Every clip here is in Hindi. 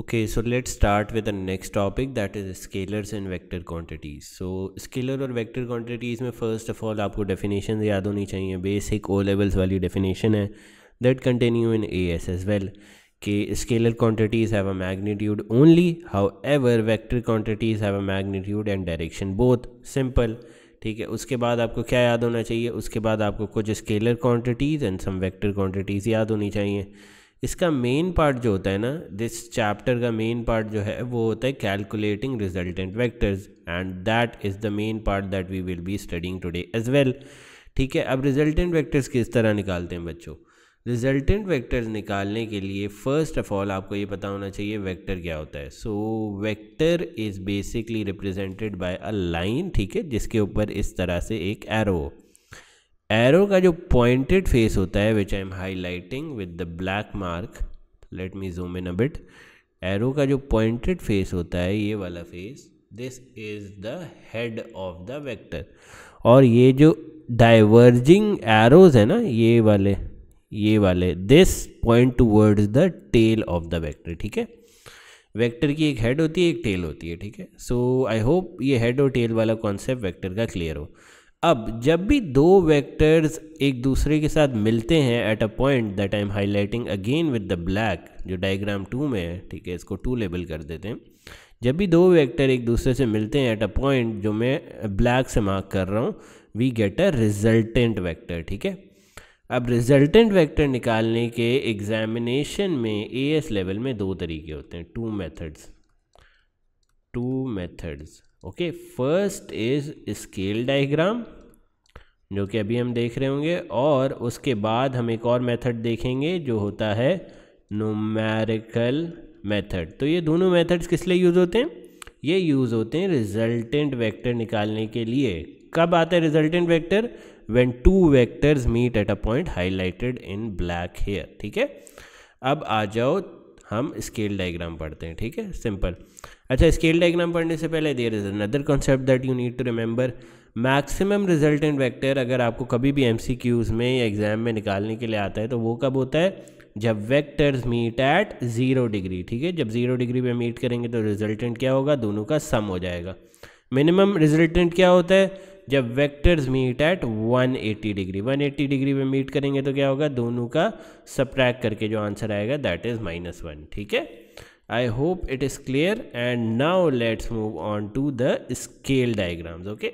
Okay, so let's start with the next topic that is scalars and vector quantities. So scalar or vector quantities mein first of all aapko definitions yaad honi chahiye basic O levels wali definition hai that continue in AS as well ke scalar quantities have a magnitude only however vector quantities have a magnitude and direction both simple ठीक है उसके बाद आपको क्या याद होना चाहिए उसके बाद आपको कुछ scalar quantities and some vector quantities याद होनी चाहिए इसका मेन पार्ट जो होता है ना दिस चैप्टर का मेन पार्ट जो है वो होता है calculating resultant vectors and that is the main part that we will be studying today as well ठीक है अब रिजल्टेंट वेक्टर्स किस तरह निकालते हैं बच्चों रिजल्टेंट वेक्टर्स निकालने के लिए फ़र्स्ट ऑफ ऑल आपको ये पता होना चाहिए वेक्टर क्या होता है so vector is basically represented by a line ठीक है जिसके ऊपर इस तरह से एक एरो एरो का जो पॉइंटेड फेस होता है which I am highlighting with the black mark let me zoom in a bit arrow का जो पॉइंटेड फेस होता है ये वाला face this is the head of the vector और ये जो डाइवर्जिंग एरोज है ना ये वाले ये वाले this point towards the tail of the vector ठीक है वेक्टर की एक हेड होती है एक टेल होती है ठीक है सो आई होप ये हेड और टेल वाला कॉन्सेप्ट वेक्टर का क्लियर हो अब जब भी दो वेक्टर्स एक दूसरे के साथ मिलते हैं at a point that I am highlighting again with the black जो डायग्राम टू में है ठीक है इसको टू लेबल कर देते हैं जब भी दो वेक्टर एक दूसरे से मिलते हैं एट अ पॉइंट जो मैं ब्लैक से मार्क कर रहा हूँ we get a resultant vector ठीक है अब रिजल्टेंट वेक्टर निकालने के एग्जामिनेशन में ए एस लेवल में दो तरीके होते हैं two methods two methods okay first is scale diagram जो कि अभी हम देख रहे होंगे और उसके बाद हम एक और मेथड देखेंगे जो होता है नोमेरिकल मेथड तो ये दोनों मेथड्स किस लिए यूज़ होते हैं ये यूज़ होते हैं रिजल्टेंट वेक्टर निकालने के लिए कब आता है resultant vector when two vectors meet at a point highlighted in black here ठीक है अब आ जाओ हम स्केल डायग्राम पढ़ते हैं ठीक है सिंपल अच्छा स्केल डायग्राम पढ़ने से पहले there is another concept that you need to remember maximum resultant vector अगर आपको कभी भी एम में या एग्जाम में निकालने के लिए आता है तो वो कब होता है जब vectors meet at zero degree ठीक है जब ज़ीरो डिग्री पे मीट करेंगे तो रिजल्टेंट क्या होगा दोनों का सम हो जाएगा मिनिमम रिजल्टेंट क्या होता है जब vectors meet at 180 degree 180 degree पे मीट करेंगे तो क्या होगा दोनों का सप्रैक करके जो आंसर आएगा दैट इज़ माइनस वन ठीक है I hope it is clear and now let's move on to the scale diagrams okay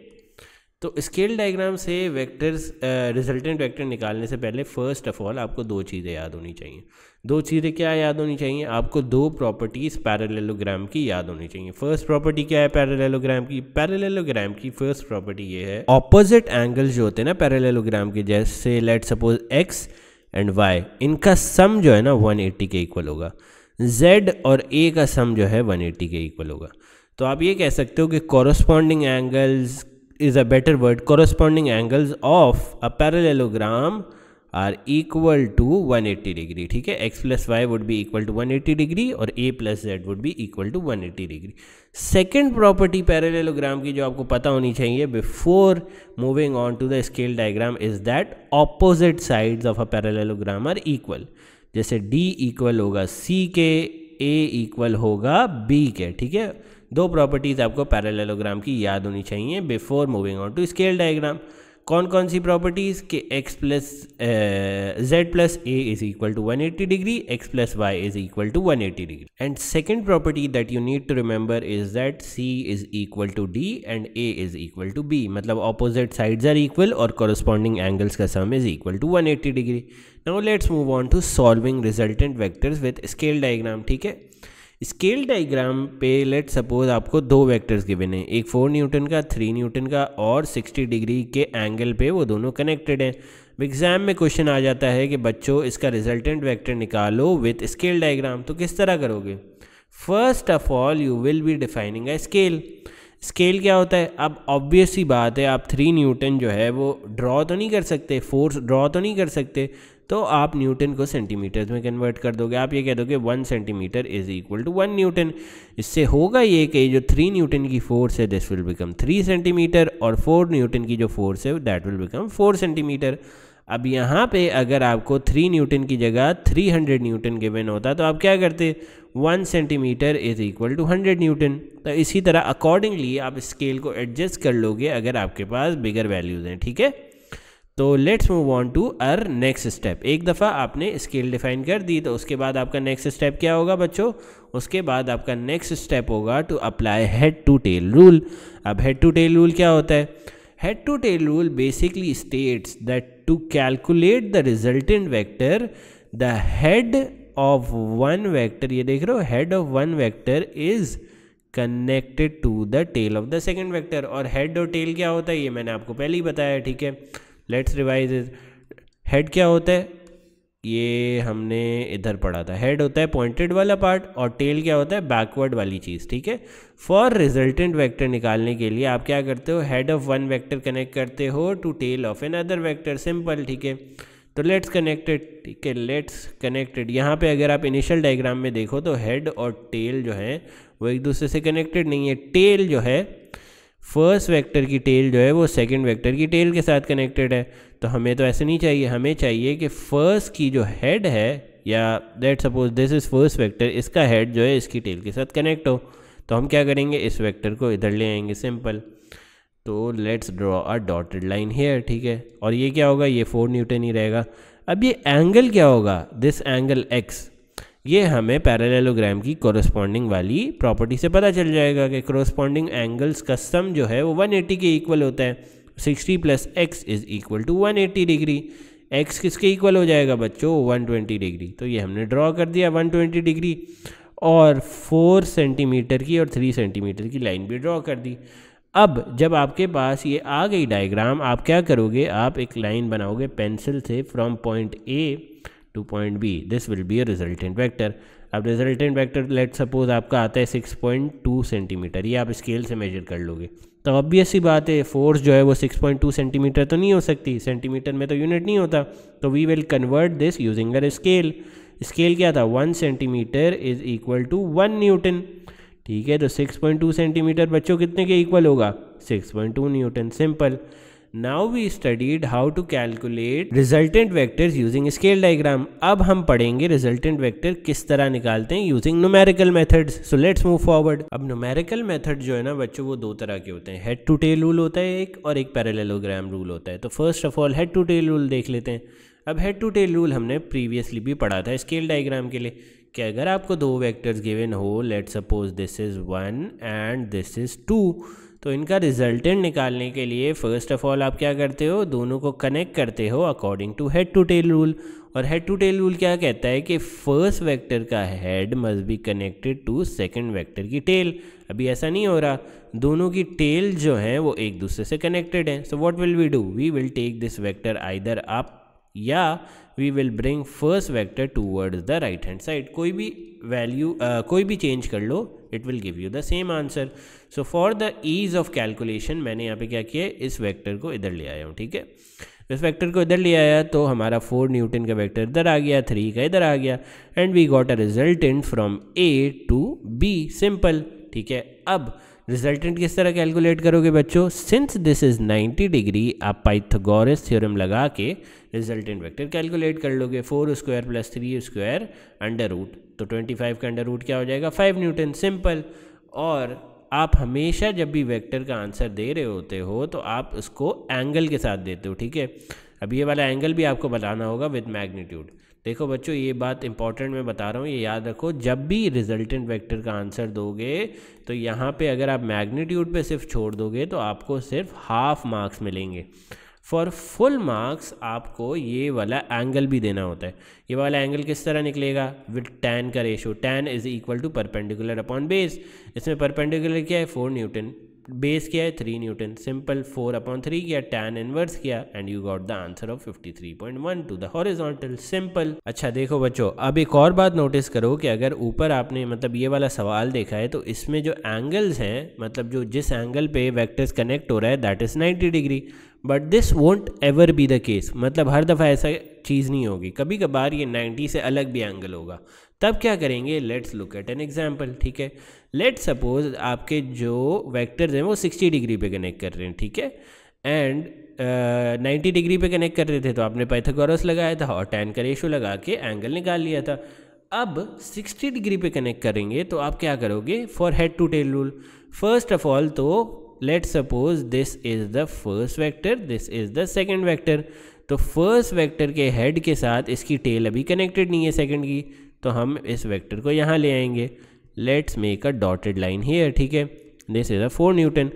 तो स्केल डायग्राम से वेक्टर्स रिजल्टेंट वेक्टर निकालने से पहले फर्स्ट ऑफ ऑल आपको दो चीज़ें याद होनी चाहिए दो चीज़ें क्या याद होनी चाहिए आपको दो प्रॉपर्टीज़ पैरेललोग्राम की याद होनी चाहिए फर्स्ट प्रॉपर्टी क्या है पैरेललोग्राम की पैरेललोग्राम की फर्स्ट प्रॉपर्टी ये है ऑपोजिट एंगल जो होते हैं ना पैरेललोग्राम के जैसे let suppose X and Y इनका सम जो है ना एट्टी के इक्वल होगा जेड और ए का सम जो है एट्टी के इक्वल होगा तो आप ये कह सकते हो कि corresponding angles is a better word corresponding angles of a parallelogram are equal to one eighty degree ठीक है X plus Y would be equal to one eighty degree और A plus Z would be equal to one eighty degree second property parallelogram की जो आपको पता होनी चाहिए before moving on to the scale diagram is that opposite side of a parallelogram are equal जैसे डी इक्वल होगा सी के ए इक्वल होगा बी के ठीक है दो प्रॉपर्टीज़ आपको पैरेललोग्राम की याद होनी चाहिए before moving on to scale diagram कौन कौन सी प्रॉपर्टीज़ के x plus Z plus A is equal to 180 degree X plus Y is equal to 180 degree and second property that you need to remember is that c is equal to d and a is equal to b मतलब ऑपोजिट साइड्स आर इक्वल और कॉरस्पॉन्डिंग एंगल्स का sum is equal to 180 degree now let's move on to solving resultant vectors with scale diagram ठीक है स्केल डाइग्राम पे लेट सपोज आपको दो वेक्टर्स गिवन है एक फोर न्यूटन का थ्री न्यूटन का और सिक्सटी डिग्री के एंगल पे वो दोनों कनेक्टेड हैं एग्जाम में क्वेश्चन आ जाता है कि बच्चों इसका रिजल्टेंट वेक्टर निकालो विथ स्केल डाइग्राम तो किस तरह करोगे first of all you will be defining a scale scale क्या होता है अब ऑब्वियस ही बात है आप थ्री न्यूटन जो है वो ड्रॉ तो नहीं कर सकते फोर्स ड्रॉ तो नहीं कर सकते तो आप न्यूटन को सेंटीमीटर्स में कन्वर्ट कर दोगे आप ये कह दोगे one centimetre is equal to one newton इससे होगा ये कि जो थ्री न्यूटन की फोर्स है this will become three centimetre और फोर न्यूटन की जो फोर्स है that will become four centimetre अब यहाँ पे अगर आपको थ्री न्यूटन की जगह थ्री हंड्रेड न्यूटन गिवन होता तो आप क्या करते one centimetre is equal to hundred newton तो इसी तरह अकॉर्डिंगली आप स्केल को एडजस्ट कर लोगे अगर आपके पास बिगर वैल्यूज़ हैं ठीक है तो let's move on to uh next step एक दफ़ा आपने स्केल डिफाइन कर दी तो उसके बाद आपका नेक्स्ट स्टेप क्या होगा बच्चों उसके बाद आपका नेक्स्ट स्टेप होगा to apply head to tail rule अब हेड टू टेल रूल क्या होता है head to tail rule basically states that to calculate the resultant vector the head of one vector ये देख रहे हो head of one vector is connected to the tail of the second vector और हेड और टेल क्या होता है ये मैंने आपको पहले ही बताया ठीक है लेट्स रिवाइज इज हेड क्या होता है ये हमने इधर पढ़ा था हेड होता है पॉइंटेड वाला पार्ट और टेल क्या होता है बैकवर्ड वाली चीज़ ठीक है फॉर रिजल्टेंट वेक्टर निकालने के लिए आप क्या करते हो head of one vector connect करते हो to tail of another vector simple ठीक है तो लेट्स कनेक्टेड ठीक है लेट्स कनेक्टेड यहाँ पे अगर आप इनिशियल डायग्राम में देखो तो हेड और टेल जो है वो एक दूसरे से कनेक्टेड नहीं है टेल जो है फर्स्ट वेक्टर की टेल जो है वो सेकंड वेक्टर की टेल के साथ कनेक्टेड है तो हमें तो ऐसे नहीं चाहिए हमें चाहिए कि फर्स्ट की जो हेड है या that suppose this is first vector इसका हेड जो है इसकी टेल के साथ कनेक्ट हो तो हम क्या करेंगे इस वेक्टर को इधर ले आएंगे सिंपल तो let's draw a dotted line here ठीक है और ये क्या होगा ये फोर न्यूटन ही रहेगा अब ये एंगल क्या होगा दिस एंगल एक्स ये हमें पैरेललोग्राम की कॉरस्पॉन्डिंग वाली प्रॉपर्टी से पता चल जाएगा कि कॉरस्पॉन्डिंग एंगल्स का सम जो है वो 180 के इक्वल होता है 60 plus X is equal to 180 degree X किसके इक्वल हो जाएगा बच्चों 120 डिग्री तो ये हमने ड्रॉ कर दिया 120 डिग्री और 4 सेंटीमीटर की और 3 सेंटीमीटर की लाइन भी ड्रॉ कर दी अब जब आपके पास ये आ गई डायग्राम आप क्या करोगे आप एक लाइन बनाओगे पेंसिल से from point A to point B. This will be a resultant vector. अब resultant vector लेट suppose आपका आता है 6.2 पॉइंट टू सेंटीमीटर ये आप स्केल से मेजर कर लोगे तो ऑब्वियस ही बात है फोर्स जो है वो सिक्स पॉइंट टू सेंटीमीटर तो नहीं हो सकती सेंटीमीटर में तो यूनिट नहीं होता तो we will convert this using uh scale scale क्या था one centimetre is equal to one newton ठीक है तो सिक्स पॉइंट टू सेंटीमीटर बच्चों कितने के इक्वल होगा six point two newton simple now we studied how to calculate resultant vectors using scale diagram अब हम पढ़ेंगे रिजल्टेंट वेक्टर किस तरह निकालते हैं using numerical methods so let's move forward अब नोमेरिकल मेथड जो है ना बच्चों वो दो तरह के होते हैं हेड टू टेल रूल होता है एक और एक पैरेलेलोग्राम रूल होता है तो first of all head to tail rule देख लेते हैं अब हेड टू टेल रूल हमने प्रीवियसली भी पढ़ा था स्केल डायग्राम के लिए कि अगर आपको दो वेक्टर्स गिवन हो let suppose this is one and this is two तो इनका रिजल्टेंट निकालने के लिए फ़र्स्ट ऑफ ऑल आप क्या करते हो दोनों को कनेक्ट करते हो according to head to tail rule और हेड टू टेल रूल क्या कहता है कि फर्स्ट वेक्टर का head must be connected to second vector की टेल अभी ऐसा नहीं हो रहा दोनों की टेल जो है वो एक दूसरे से कनेक्टेड है so what will we do we will take this vector either up या we will bring first vector towards the right hand side कोई भी वैल्यू uh, कोई भी चेंज कर लो it will give you the same answer so for the ease of calculation मैंने यहाँ पे क्या किया इस वैक्टर को इधर ले आया हूँ ठीक है इस वेक्टर को इधर ले आया तो हमारा फोर न्यूटन का वेक्टर इधर आ गया थ्री का इधर आ गया and we got a result in from A to B simple ठीक है अब रिजल्टेंट किस तरह कैलकुलेट करोगे बच्चों सिंस दिस इज 90 डिग्री आप पाइथागोरस थ्योरम लगा के रिजल्टेंट वेक्टर कैलकुलेट कर लोगे four square plus three square under root तो 25 का अंडर रूट क्या हो जाएगा 5 न्यूटन सिंपल और आप हमेशा जब भी वेक्टर का आंसर दे रहे होते हो तो आप उसको एंगल के साथ देते हो ठीक है अब ये वाला एंगल भी आपको बताना होगा विद मैग्नीट्यूड देखो बच्चों ये बात इंपॉर्टेंट मैं बता रहा हूँ ये याद रखो जब भी रिजल्टेंट वेक्टर का आंसर दोगे तो यहाँ पे अगर आप मैग्नीट्यूड पे सिर्फ छोड़ दोगे तो आपको सिर्फ हाफ मार्क्स मिलेंगे फॉर फुल मार्क्स आपको ये वाला एंगल भी देना होता है ये वाला एंगल किस तरह निकलेगा विद टैन का ratio tan is equal to perpendicular upon base इसमें परपेंडिकुलर क्या है फोर न्यूटन बेस किया है three newton simple four upon three किया टेन इनवर्स किया and you got the answer of fifty three point one to the horizontal simple अच्छा देखो बच्चों अब एक और बात नोटिस करो कि अगर ऊपर आपने मतलब ये वाला सवाल देखा है तो इसमें जो एंगल्स हैं मतलब जो जिस एंगल पे वैक्टर्स कनेक्ट हो रहा है that is ninety degree but this won't ever be the case मतलब हर दफ़ा ऐसा चीज़ नहीं होगी कभी कभार ये 90 से अलग भी एंगल होगा तब क्या करेंगे let's look at an example ठीक है लेट सपोज आपके जो वैक्टर्स हैं वो सिक्सटी डिग्री पे कनेक्ट कर रहे हैं ठीक है एंड नाइन्टी डिग्री पे कनेक्ट कर रहे थे तो आपने पाइथागोरस लगाया था और टेन का रेशो लगा के एंगल निकाल लिया था अब 60 डिग्री पे कनेक्ट करेंगे तो आप क्या करोगे for head to tail rule first of all तो let suppose this is the first vector this is the second vector तो फर्स्ट वेक्टर के हेड के साथ इसकी टेल अभी कनेक्टेड नहीं है सेकंड की तो हम इस वेक्टर को यहाँ ले आएंगे let's make a dotted line है ठीक है this is a four newton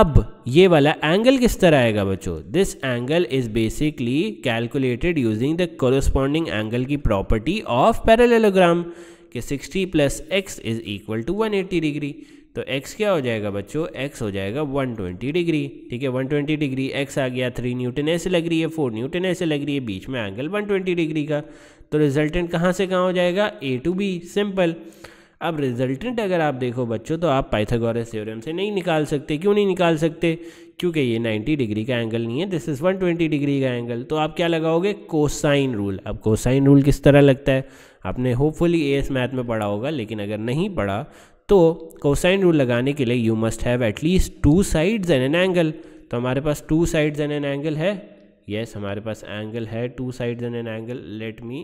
अब ये वाला एंगल किस तरह आएगा बच्चों this angle is basically calculated using the corresponding angle की प्रॉपर्टी ऑफ पैरेललोग्राम के 60 plus x is equal to 180 degree तो एक्स क्या हो जाएगा बच्चों एक्स हो जाएगा 120 डिग्री ठीक है 120 डिग्री एक्स आ गया थ्री न्यूटन ऐसे लग रही है फोर न्यूटन ऐसे लग रही है बीच में एंगल 120 डिग्री का तो रिजल्टेंट कहाँ से कहाँ हो जाएगा ए टू बी सिंपल अब रिजल्टेंट अगर आप देखो बच्चों तो आप पाइथागोरस थ्योरम से नहीं निकाल सकते क्यों नहीं निकाल सकते क्योंकि ये 90 डिग्री का एंगल नहीं है दिस इज़ 120 डिग्री का एंगल तो आप क्या लगाओगे कोसाइन रूल अब कोसाइन रूल किस तरह लगता है आपने होपफुली ए एस मैथ में पढ़ा होगा लेकिन अगर नहीं पढ़ा तो कोसाइन रूल लगाने के लिए you must have at least two sides and an angle तो हमारे पास two sides and an angle है यस yes, हमारे पास एंगल है two sides and an angle let me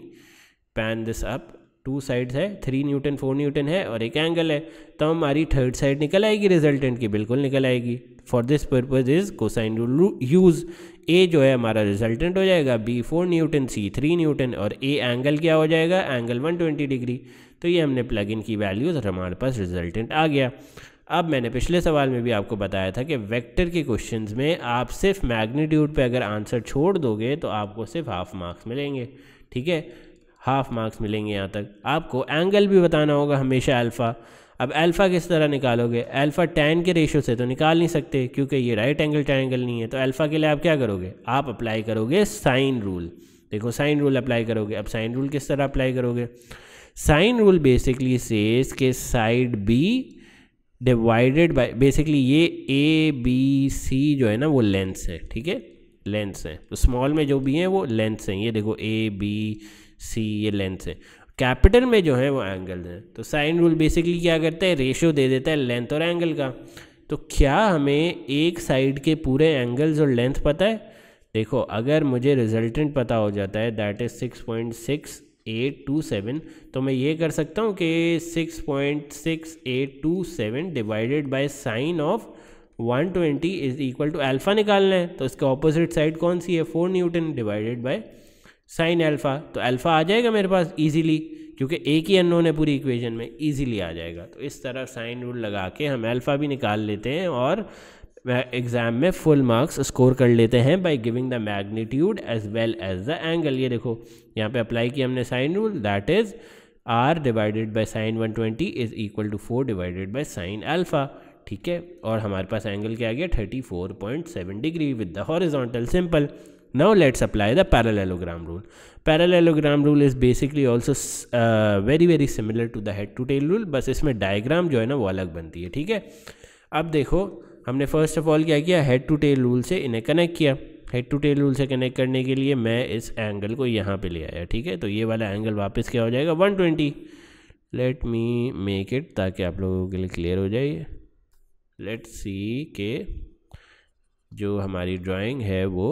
pen this up two sides है थ्री न्यूटन फोर न्यूटन है और एक एंगल है तो हमारी थर्ड साइड निकल आएगी रिजल्टेंट की बिल्कुल निकल आएगी for this purpose is cosine rule use A जो है हमारा रिजल्टेंट हो जाएगा B four newton C three newton और ए एंगल क्या हो जाएगा एंगल वन ट्वेंटी डिग्री तो ये हमने प्लग इन की वैल्यूज़ और हमारे पास रिजल्टेंट आ गया अब मैंने पिछले सवाल में भी आपको बताया था कि वेक्टर के क्वेश्चंस में आप सिर्फ मैग्नीट्यूड पे अगर आंसर छोड़ दोगे तो आपको सिर्फ हाफ मार्क्स मिलेंगे ठीक है हाफ मार्क्स मिलेंगे यहाँ तक आपको एंगल भी बताना होगा हमेशा अल्फ़ा अब अल्फ़ा किस तरह निकालोगे अल्फ़ा टैन के रेशो से तो निकाल नहीं सकते क्योंकि ये राइट एंगल ट्रायंगल नहीं है तो अल्फ़ा के लिए आप क्या करोगे आप अप्लाई करोगे साइन रूल देखो साइन रूल अप्लाई करोगे अब साइन रूल किस तरह अप्लाई करोगे साइन रूल बेसिकली सेज के side B divided by basically ये ए बी सी जो है ना वो लेंथ है ठीक है लेंथ है तो स्मॉल में जो भी हैं वो लेंथ हैं ये देखो ए बी सी ये लेंथ है कैपिटल में जो है वो एंगल हैं तो साइन रूल बेसिकली क्या करता है रेशियो दे देता है लेंथ और एंगल का तो क्या हमें एक साइड के पूरे एंगल्स और लेंथ पता है देखो अगर मुझे रिजल्टेंट पता हो जाता है that is six point six eight two seven तो मैं ये कर सकता हूँ कि six point six eight two seven divided by sine of one twenty is equal to alpha निकालना है तो इसका ऑपोजिट साइड कौन सी है four newton divided by sine alpha तो अल्फ़ा आ जाएगा मेरे पास ईजिली क्योंकि एक ही अनोन है पूरी इक्वेशन में ईजिली आ जाएगा तो इस तरह साइन रूल लगा के हम अल्फ़ा भी निकाल लेते हैं और वह एग्ज़ाम में फुल मार्क्स स्कोर कर लेते हैं by giving the magnitude as well as the angle ये देखो यहाँ पे अप्लाई किया हमने sine rule that is R divided by sine 120 is equal to four divided by sine alpha ठीक है और हमारे पास एंगल क्या आ गया 34.7 degree with the horizontal simple now let's apply the parallelogram rule parallelogram rule is basically also very very similar to the head to tail rule बस इसमें डायग्राम जो है ना वो अलग बनती है ठीक है अब देखो हमने फर्स्ट ऑफ ऑल क्या किया हेड टू टेल रूल से इन्हें कनेक्ट किया हेड टू टेल रूल से कनेक्ट करने के लिए मैं इस एंगल को यहाँ पे ले आया ठीक है तो ये वाला एंगल वापस क्या हो जाएगा 120 लेट मी मेक इट ताकि आप लोगों के लिए क्लियर हो जाइए लेट सी के जो हमारी ड्राइंग है वो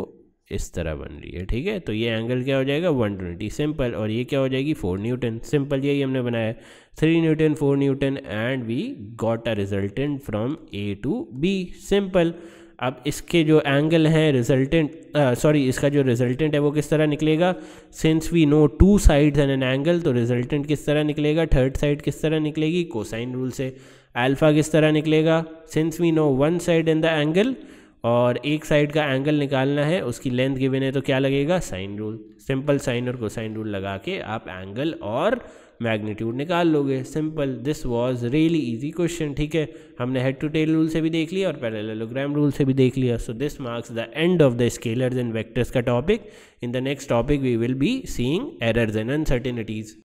इस तरह बन रही है ठीक है तो ये एंगल क्या हो जाएगा वन ट्वेंटी सिंपल और ये क्या हो जाएगी फोर न्यूटन सिंपल यही हमने बनाया three newton four newton and we got a resultant from A to B simple अब इसके जो एंगल हैं रिजल्टेंट सॉरी uh, इसका जो रिजल्टेंट है वो किस तरह निकलेगा since we know two sides and an angle तो रिजल्टेंट किस तरह निकलेगा थर्ड साइड किस तरह निकलेगी कोसाइन रूल से अल्फा किस तरह निकलेगा since we know one side in the angle और एक साइड का एंगल निकालना है उसकी लेंथ गिवन है तो क्या लगेगा साइन रूल सिंपल साइन और कोसाइन रूल लगा के आप एंगल और मैग्नीट्यूड निकाल लोगे simple this was really easy question ठीक है हमने हेड टू टेल रूल से भी देख लिया और पैरेललोग्राम रूल से भी देख लिया so this marks the end of the scalars and vectors का topic in the next topic we will be seeing errors and uncertainties